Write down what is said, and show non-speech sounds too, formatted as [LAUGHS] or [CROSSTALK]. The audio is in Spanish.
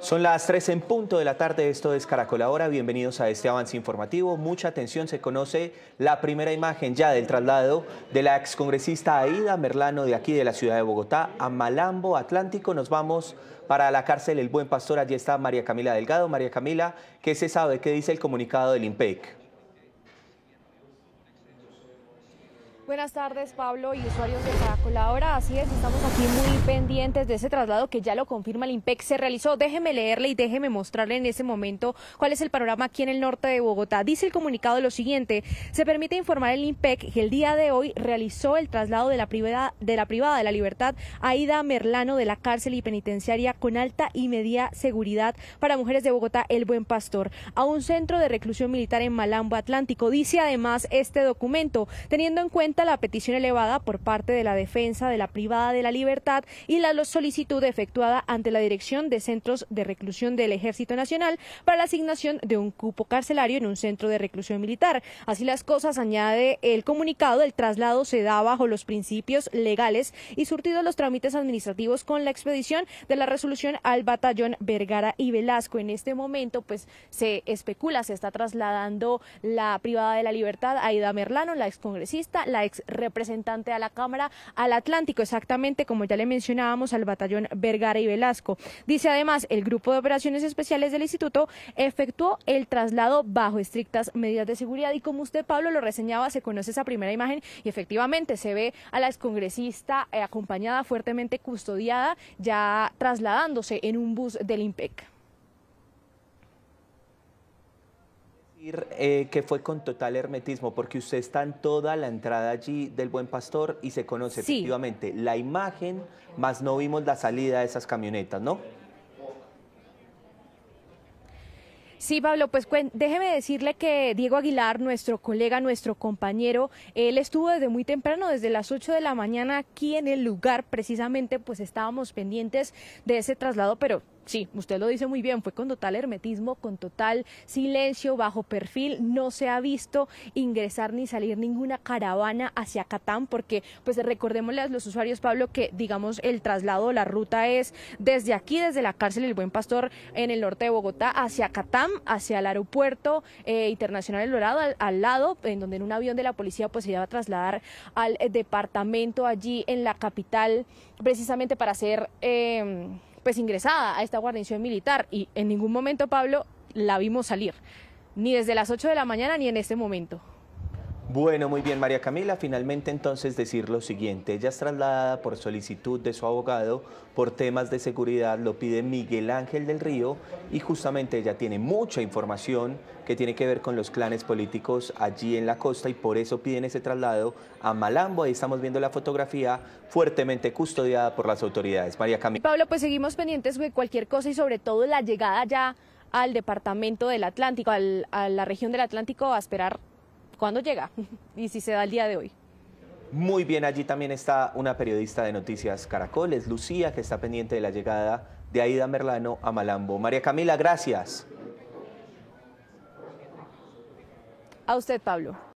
Son las tres en punto de la tarde, esto es Caracol Ahora, bienvenidos a este avance informativo. Mucha atención, se conoce la primera imagen ya del traslado de la excongresista Aida Merlano de aquí de la ciudad de Bogotá a Malambo, Atlántico. Nos vamos para la cárcel El Buen Pastor, allí está María Camila Delgado. María Camila, ¿qué se sabe? ¿Qué dice el comunicado del IMPEC? Buenas tardes, Pablo y usuarios de Caracol. Ahora, así es, estamos aquí muy pendientes de ese traslado que ya lo confirma el IMPEC. Se realizó. Déjeme leerle y déjeme mostrarle en ese momento cuál es el panorama aquí en el norte de Bogotá. Dice el comunicado lo siguiente: se permite informar el IMPEC que el día de hoy realizó el traslado de la privada de la, privada de la libertad Merlano de la cárcel y penitenciaria con alta y media seguridad para mujeres de Bogotá, El Buen Pastor, a un centro de reclusión militar en Malambo Atlántico. Dice además este documento, teniendo en cuenta la petición elevada por parte de la defensa de la privada de la libertad y la solicitud efectuada ante la Dirección de Centros de Reclusión del Ejército Nacional para la asignación de un cupo carcelario en un centro de reclusión militar. Así las cosas, añade el comunicado, el traslado se da bajo los principios legales y surtidos los trámites administrativos con la expedición de la resolución al batallón Vergara y Velasco. En este momento, pues se especula, se está trasladando la privada de la libertad, Ida Merlano, la excongresista, la ex ex representante a la Cámara al Atlántico, exactamente como ya le mencionábamos al batallón Vergara y Velasco. Dice además, el grupo de operaciones especiales del instituto efectuó el traslado bajo estrictas medidas de seguridad y como usted, Pablo, lo reseñaba, se conoce esa primera imagen y efectivamente se ve a la excongresista eh, acompañada, fuertemente custodiada, ya trasladándose en un bus del IMPEC. Eh, que fue con total hermetismo, porque usted está en toda la entrada allí del Buen Pastor y se conoce efectivamente la imagen, más no vimos la salida de esas camionetas, ¿no? Sí, Pablo, pues déjeme decirle que Diego Aguilar, nuestro colega, nuestro compañero, él estuvo desde muy temprano, desde las 8 de la mañana aquí en el lugar, precisamente, pues estábamos pendientes de ese traslado, pero Sí, usted lo dice muy bien, fue con total hermetismo, con total silencio, bajo perfil, no se ha visto ingresar ni salir ninguna caravana hacia Catán, porque pues recordémosle a los usuarios, Pablo, que digamos el traslado, la ruta es desde aquí, desde la cárcel El Buen Pastor en el norte de Bogotá, hacia Catán, hacia el aeropuerto eh, internacional El Dorado, al, lado, en donde en un avión de la policía pues se iba a trasladar al departamento allí en la capital, precisamente para hacer... Em, pues ingresada a esta guarnición militar y en ningún momento, Pablo, la vimos salir, ni desde las 8 de la mañana ni en este momento. Bueno, muy bien, María Camila. Finalmente, entonces, decir lo siguiente. Ella es trasladada por solicitud de su abogado por temas de seguridad, lo pide Miguel Ángel del Río, y justamente ella tiene mucha información que tiene que ver con los clanes políticos allí en la costa, y por eso piden ese traslado a Malambo. Ahí estamos viendo la fotografía fuertemente custodiada por las autoridades. María Camila. Pablo, pues seguimos pendientes de cualquier cosa y sobre todo la llegada ya al departamento del Atlántico, a la región del Atlántico, a esperar cuándo llega [LAUGHS] y si se da el día de hoy. Muy bien, allí también está una periodista de Noticias Caracoles, Lucía, que está pendiente de la llegada de Aida Merlano a Malambo. María Camila, gracias. A usted, Pablo.